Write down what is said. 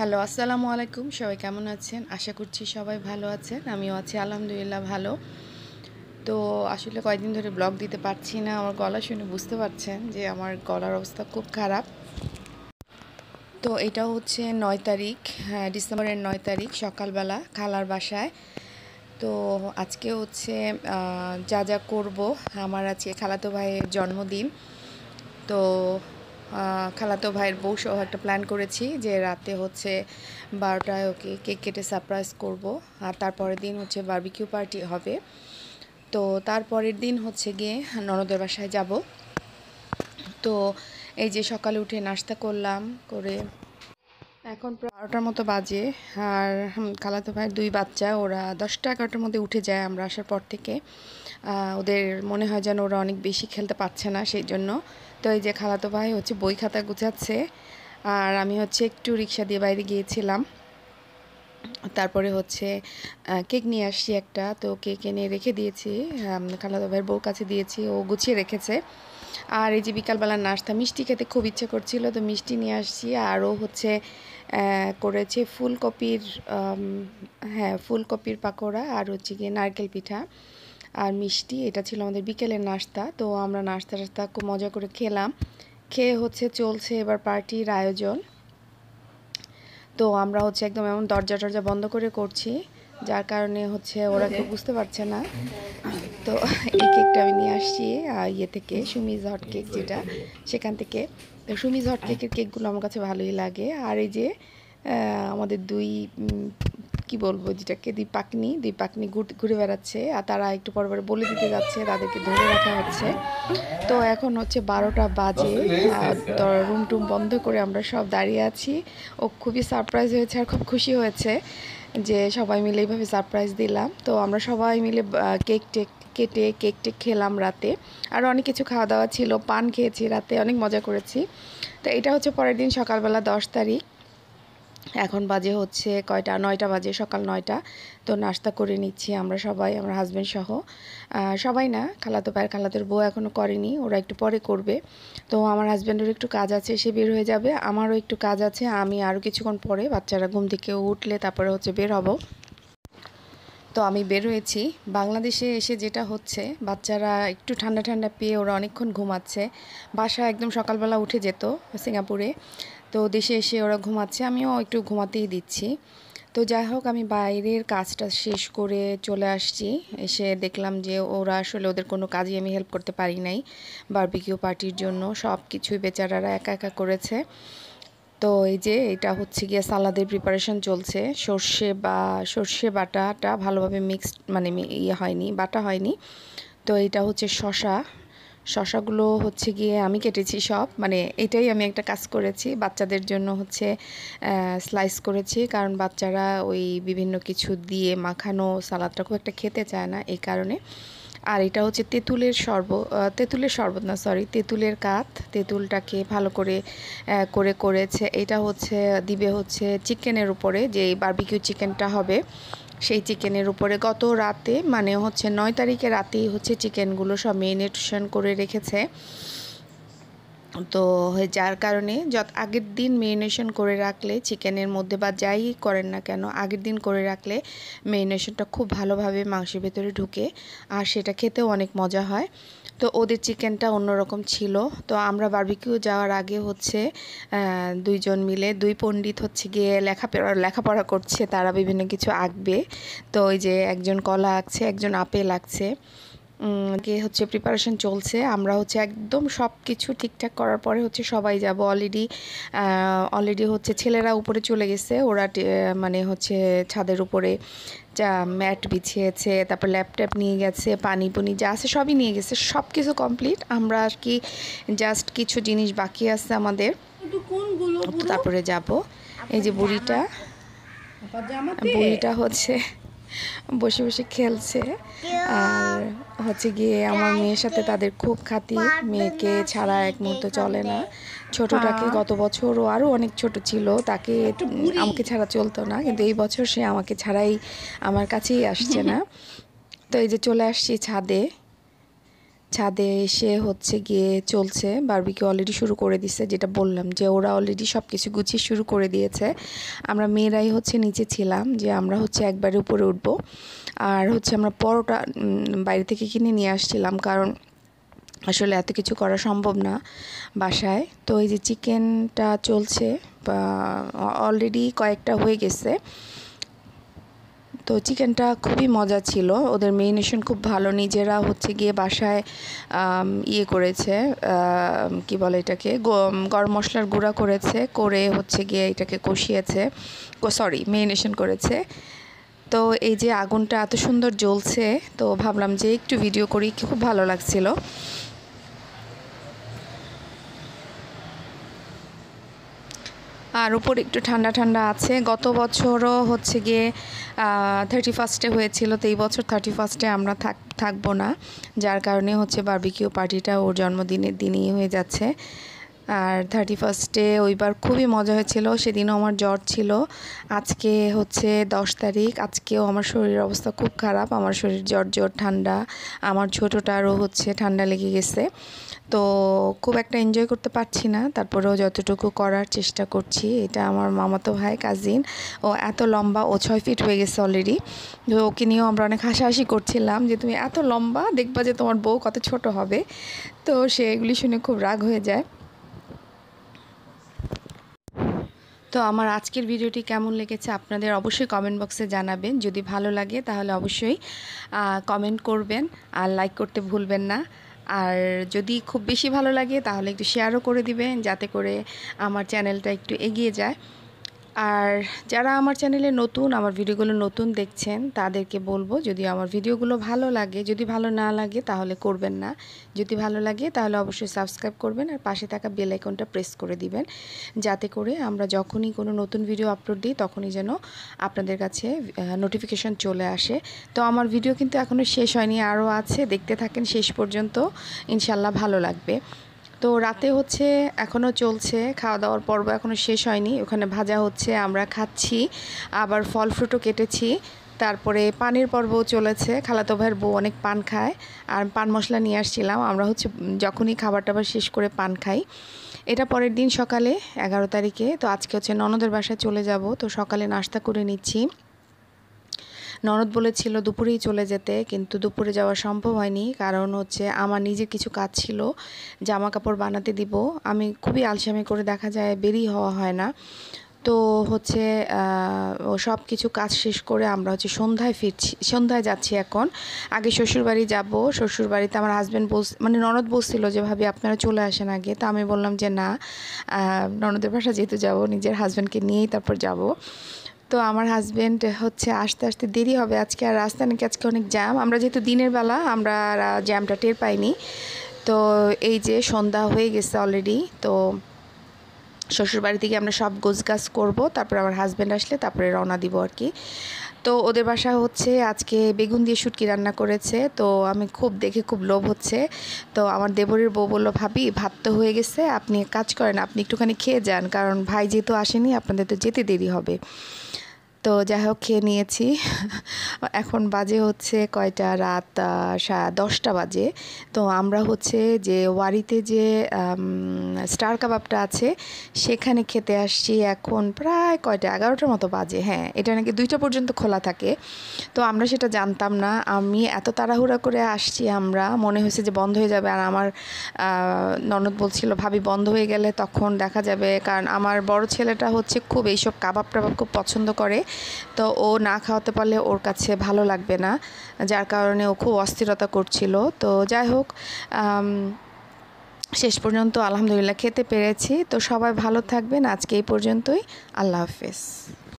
Hello আসসালামু আলাইকুম সবাই কেমন আছেন আশা করছি সবাই ভালো আছেন আমিও আছি আলহামদুলিল্লাহ ভালো তো আসলে কয়েকদিন ধরে ব্লগ দিতে পারছি না আমার গলা শুনে বুঝতে পারছেন যে আমার গলার অবস্থা খুব খারাপ তো এটা হচ্ছে নয় তারিখ হ্যাঁ, ডিসেম্বরের নয় তারিখ সকালবেলা খালার বাসায় তো আজকে হচ্ছে যা যা করবো আমার আজকে খালাতো ভাইয়ের জন্মদিন তো খালাতো ভাইয়ের বউ সহ একটা প্ল্যান করেছি যে রাতে হচ্ছে বারোটায় ওকে কেক কেটে সারপ্রাইজ করব আর তারপরের দিন হচ্ছে বার্বিকিউ পার্টি হবে তো তারপরের দিন হচ্ছে গিয়ে ননদের বাসায় যাব তো এই যে সকালে উঠে নাস্তা করলাম করে এখন বারোটার মতো বাজে আর খালাতো ভাইয়ের দুই বাচ্চা ওরা দশটা এগারোটার মধ্যে উঠে যায় আমরা আসার পর থেকে ওদের মনে হয় যেন ওরা অনেক বেশি খেলতে পারছে না সেই জন্য তো এই যে খালাতো ভাই হচ্ছে বই খাতা গুছাচ্ছে আর আমি হচ্ছে একটু রিক্সা দিয়ে বাইরে গিয়েছিলাম তারপরে হচ্ছে কেক নিয়ে আসছি একটা তো কেক এনে রেখে দিয়েছি খালাদা ভাইয়ের বউ কাছে দিয়েছি ও গুছিয়ে রেখেছে আর এই যে বিকালবেলা নাস্তা মিষ্টি খেতে খুব ইচ্ছে করছিল তো মিষ্টি নিয়ে আসছি আরও হচ্ছে করেছে ফুলকপির হ্যাঁ ফুলকপির পাকোড়া আর হচ্ছে গিয়ে নারকেল পিঠা আর মিষ্টি এটা ছিল আমাদের বিকেলের নাস্তা তো আমরা নাস্তা টাস্তা খুব মজা করে খেলাম খেয়ে হচ্ছে চলছে এবার পার্টির আয়োজন তো আমরা হচ্ছে একদম এমন দরজা টরজা বন্ধ করে করছি যার কারণে হচ্ছে ওরা কেউ বুঝতে পারছে না তো এই কেকটা আমি নিয়ে আসছি ইয়ে থেকে সুমিজ হট কেক যেটা সেখান থেকে সুমিজ হট কেকের কেকগুলো আমার কাছে ভালোই লাগে আর এই যে আমাদের দুই কি বলবো যেটাকে দীপাকনি দীপাকনি ঘুরে বেড়াচ্ছে আর তারা একটু পর পর বলে দিতে যাচ্ছে তাদেরকে ধরে রাখা হচ্ছে তো এখন হচ্ছে বারোটা বাজে রুম টুম বন্ধ করে আমরা সব দাঁড়িয়ে আছি ও খুবই সারপ্রাইজ হয়েছে আর খুব খুশি হয়েছে যে সবাই মিলে এইভাবে সারপ্রাইজ দিলাম তো আমরা সবাই মিলে কেক টেক কেটে কেক টেক খেলাম রাতে আর অনেক কিছু খাওয়া দাওয়া ছিল পান খেয়েছি রাতে অনেক মজা করেছি তো এটা হচ্ছে পরের দিন সকালবেলা দশ তারিখ এখন বাজে হচ্ছে কয়টা নয়টা বাজে সকাল নয়টা তো নাস্তা করে নিচ্ছি আমরা সবাই আমার হাজব্যান্ড সহ সবাই না খালাতো পায়ের খালাতোর বউ এখনও করেনি ওরা একটু পরে করবে তো আমার হাজব্যান্ডেরও একটু কাজ আছে সে বের হয়ে যাবে আমারও একটু কাজ আছে আমি আরও কিছুক্ষণ পরে বাচ্চারা ঘুম থেকে উঠলে তারপরে হচ্ছে বের হব তো আমি বের হয়েছি বাংলাদেশে এসে যেটা হচ্ছে বাচ্চারা একটু ঠান্ডা ঠান্ডা পেয়ে ওরা অনেকক্ষণ ঘুমাচ্ছে বাসা একদম সকালবেলা উঠে যেত সিঙ্গাপুরে তো দেশে এসে ওরা ঘুমাচ্ছে আমিও একটু ঘুমাতেই দিচ্ছি তো যাই হোক আমি বাইরের কাজটা শেষ করে চলে আসছি এসে দেখলাম যে ওরা আসলে ওদের কোনো কাজই আমি হেল্প করতে পারি নাই বার্বিকিউ পার্টির জন্য সব কিছুই বেচারারা একা একা করেছে তো এই যে এটা হচ্ছে গিয়ে সালাদের প্রিপারেশন চলছে সর্ষে বা সর্ষে বাটাটা ভালোভাবে মিক্সড মানে ইয়ে হয়নি বাটা হয়নি তো এটা হচ্ছে শশা শশাগুলো হচ্ছে গিয়ে আমি কেটেছি সব মানে এটাই আমি একটা কাজ করেছি বাচ্চাদের জন্য হচ্ছে স্লাইস করেছি কারণ বাচ্চারা ওই বিভিন্ন কিছু দিয়ে মাখানো সালাদটা খুব একটা খেতে চায় না এই কারণে আর এটা হচ্ছে তেঁতুলের শরব তেঁতুলের শরবত না সরি তেঁতুলের কাত তেঁতুলটাকে ভালো করে করে করেছে এটা হচ্ছে দিবে হচ্ছে চিকেনের উপরে যে বার্বিকিউ চিকেনটা হবে সেই চিকেনের উপরে গত রাতে মানে হচ্ছে নয় তারিখে রাতেই হচ্ছে চিকেনগুলো সব মেরিনেশন করে রেখেছে তো যার কারণে যত আগের দিন মেরিনেশন করে রাখলে চিকেনের মধ্যে বা যাই করেন না কেন আগের দিন করে রাখলে মেরিনেশনটা খুব ভালোভাবে মাংসের ভেতরে ঢুকে আর সেটা খেতেও অনেক মজা হয় তো ওদের চিকেনটা অন্যরকম ছিল তো আমরা বার্বিকিউ যাওয়ার আগে হচ্ছে দুইজন মিলে দুই পণ্ডিত হচ্ছে গিয়ে লেখাপড়া লেখাপড়া করছে তারা বিভিন্ন কিছু আঁকবে তো ওই যে একজন কলা আঁকছে একজন আপেল আঁকছে আগে হচ্ছে প্রিপারেশন চলছে আমরা হচ্ছে একদম সব কিছু ঠিকঠাক করার পরে হচ্ছে সবাই যাব অলরেডি অলরেডি হচ্ছে ছেলেরা উপরে চলে গেছে ওরা মানে হচ্ছে ছাদের উপরে যা ম্যাট বিছিয়েছে তারপর ল্যাপটপ নিয়ে গেছে পানি পুনি যা আছে সবই নিয়ে গেছে সব কিছু কমপ্লিট আমরা আর কি জাস্ট কিছু জিনিস বাকি আছে আমাদের তারপরে যাব এই যে বুড়িটা বুড়িটা হচ্ছে বসে বসে খেলছে আর হচ্ছে গিয়ে আমার মেয়ের সাথে তাদের খুব খাতি মেয়েকে ছাড়া এক মুহূর্ত চলে না ছোটটাকে হ্যাঁ। গত বছরও আরও অনেক ছোট ছিল তাকে আমাকে ছাড়া চলতো না কিন্তু এই বছর সে আমাকে ছাড়াই আমার কাছেই আসছে না তো এই যে চলে আসছি ছাদে ছাদে এসে হচ্ছে গিয়ে চলছে বারবিকে অলরেডি শুরু করে দিছে যেটা বললাম যে ওরা অলরেডি সব কিছু গুছিয়ে শুরু করে দিয়েছে আমরা মেয়েরাই হচ্ছে নিচে ছিলাম যে আমরা হচ্ছে একবারে উপরে উঠব আর হচ্ছে আমরা পরোটা বাইরে থেকে কিনে নিয়ে আসছিলাম কারণ আসলে এত কিছু করা সম্ভব না বাসায় তো এই যে চিকেনটা চলছে অলরেডি কয়েকটা হয়ে গেছে তো চিকেনটা খুবই মজা ছিল ওদের মেরিনেশন খুব ভালো নিজেরা হচ্ছে গিয়ে বাসায় ইয়ে করেছে কি বলে এটাকে গরম মশলার গুঁড়া করেছে করে হচ্ছে গিয়ে এটাকে কষিয়েছে সরি মেরিনেশন করেছে তো এই যে আগুনটা এত সুন্দর জ্বলছে তো ভাবলাম যে একটু ভিডিও করি খুব ভালো লাগছিল আর উপর একটু ঠান্ডা ঠান্ডা আছে গত বছরও হচ্ছে গিয়ে থার্টি ফার্স্টে হয়েছিল তো এই বছর থার্টি ফার্স্টে আমরা থাক থাকবো না যার কারণে হচ্ছে বার্বিকিউ পার্টিটা ওর জন্মদিনের দিনেই হয়ে যাচ্ছে আর থার্টি ফার্স্টে ওইবার খুবই মজা হয়েছিল সেদিনও আমার জ্বর ছিল আজকে হচ্ছে দশ তারিখ আজকেও আমার শরীরের অবস্থা খুব খারাপ আমার শরীর জ্বর জ্বর ঠান্ডা আমার ছোটোটারও হচ্ছে ঠান্ডা লেগে গেছে তো খুব একটা এনজয় করতে পারছি না তারপরেও যতটুকু করার চেষ্টা করছি এটা আমার মামাতো ভাই কাজিন ও এত লম্বা ও ছয় ফিট হয়ে গেছে অলরেডি তো ওকে নিয়েও আমরা অনেক হাসাহাসি করছিলাম যে তুমি এত লম্বা দেখবা যে তোমার বউ কত ছোট হবে তো সে এগুলি শুনে খুব রাগ হয়ে যায় তো আমার আজকের ভিডিওটি কেমন লেগেছে আপনাদের অবশ্যই কমেন্ট বক্সে জানাবেন যদি ভালো লাগে তাহলে অবশ্যই কমেন্ট করবেন আর লাইক করতে ভুলবেন না আর যদি খুব বেশি ভালো লাগে তাহলে একটু শেয়ারও করে দিবেন যাতে করে আমার চ্যানেলটা একটু এগিয়ে যায় আর যারা আমার চ্যানেলে নতুন আমার ভিডিওগুলো নতুন দেখছেন তাদেরকে বলবো যদি আমার ভিডিওগুলো ভালো লাগে যদি ভালো না লাগে তাহলে করবেন না যদি ভালো লাগে তাহলে অবশ্যই সাবস্ক্রাইব করবেন আর পাশে থাকা বেল আইকনটা প্রেস করে দিবেন যাতে করে আমরা যখনই কোনো নতুন ভিডিও আপলোড দিই তখনই যেন আপনাদের কাছে নোটিফিকেশন চলে আসে তো আমার ভিডিও কিন্তু এখনও শেষ হয়নি আরও আছে দেখতে থাকেন শেষ পর্যন্ত ইনশাল্লাহ ভালো লাগবে তো রাতে হচ্ছে এখনও চলছে খাওয়া দাওয়ার পর্ব এখনও শেষ হয়নি ওখানে ভাজা হচ্ছে আমরা খাচ্ছি আবার ফল ফ্রুটও কেটেছি তারপরে পানির পর্বও চলেছে খালাতো ভাইয়ের বউ অনেক পান খায় আর পান মশলা নিয়ে আসছিলাম আমরা হচ্ছে যখনই খাবার টাবার শেষ করে পান খাই এটা পরের দিন সকালে এগারো তারিখে তো আজকে হচ্ছে ননদের বাসায় চলে যাব তো সকালে নাস্তা করে নিচ্ছি ননদ বলেছিল দুপুরেই চলে যেতে কিন্তু দুপুরে যাওয়া সম্ভব হয়নি কারণ হচ্ছে আমার নিজের কিছু কাজ ছিল জামা কাপড় বানাতে দিব আমি খুবই আলসামি করে দেখা যায় বেরিয়ে হওয়া হয় না তো হচ্ছে সব কিছু কাজ শেষ করে আমরা হচ্ছে সন্ধ্যায় ফিরছি সন্ধ্যায় যাচ্ছি এখন আগে শ্বশুরবাড়ি যাব শ্বশুরবাড়িতে আমার হাজব্যান্ড বল মানে ননদ বলছিল যে ভাবি আপনারা চলে আসেন আগে তো আমি বললাম যে না ননদের বাসা যেহেতু যাব নিজের হাজব্যান্ডকে নিয়েই তারপর যাব তো আমার হাজব্যান্ড হচ্ছে আসতে আসতে দেরি হবে আজকে আর রাস্তা নাকি আজকে অনেক জ্যাম আমরা যেহেতু দিনের বেলা আমরা জ্যামটা টের পাইনি তো এই যে সন্ধ্যা হয়ে গেছে অলরেডি তো শ্বশুরবাড়ি থেকে আমরা সব গোছ গাছ করবো তারপর আমার হাজব্যান্ড আসলে তারপরে রওনা দিব আর কি তো ওদের বাসা হচ্ছে আজকে বেগুন দিয়ে শুটকি রান্না করেছে তো আমি খুব দেখে খুব লোভ হচ্ছে তো আমার দেবরের বউ বললো ভাবি ভাত তো হয়ে গেছে আপনি কাজ করেন আপনি একটুখানি খেয়ে যান কারণ ভাই যেহেতু আসেনি আপনাদের তো যেতে দেরি হবে তো যাই হোক খেয়ে নিয়েছি এখন বাজে হচ্ছে কয়টা রাত দশটা বাজে তো আমরা হচ্ছে যে ওয়ারিতে যে স্টার কাবাবটা আছে সেখানে খেতে আসছি এখন প্রায় কয়টা এগারোটার মতো বাজে হ্যাঁ এটা নাকি দুইটা পর্যন্ত খোলা থাকে তো আমরা সেটা জানতাম না আমি এত তাড়াহুড়া করে আসছি আমরা মনে হয়েছে যে বন্ধ হয়ে যাবে আর আমার ননদ বলছিল ভাবি বন্ধ হয়ে গেলে তখন দেখা যাবে কারণ আমার বড় ছেলেটা হচ্ছে খুব এইসব কাবাব টাবাব খুব পছন্দ করে তো ও না খাওয়াতে পারলে ওর কাছে ভালো লাগবে না যার কারণে ও খুব অস্থিরতা করছিল তো যাই হোক শেষ পর্যন্ত আলহামদুলিল্লাহ খেতে পেরেছি তো সবাই ভালো থাকবেন আজকে এই পর্যন্তই আল্লাহ হাফেজ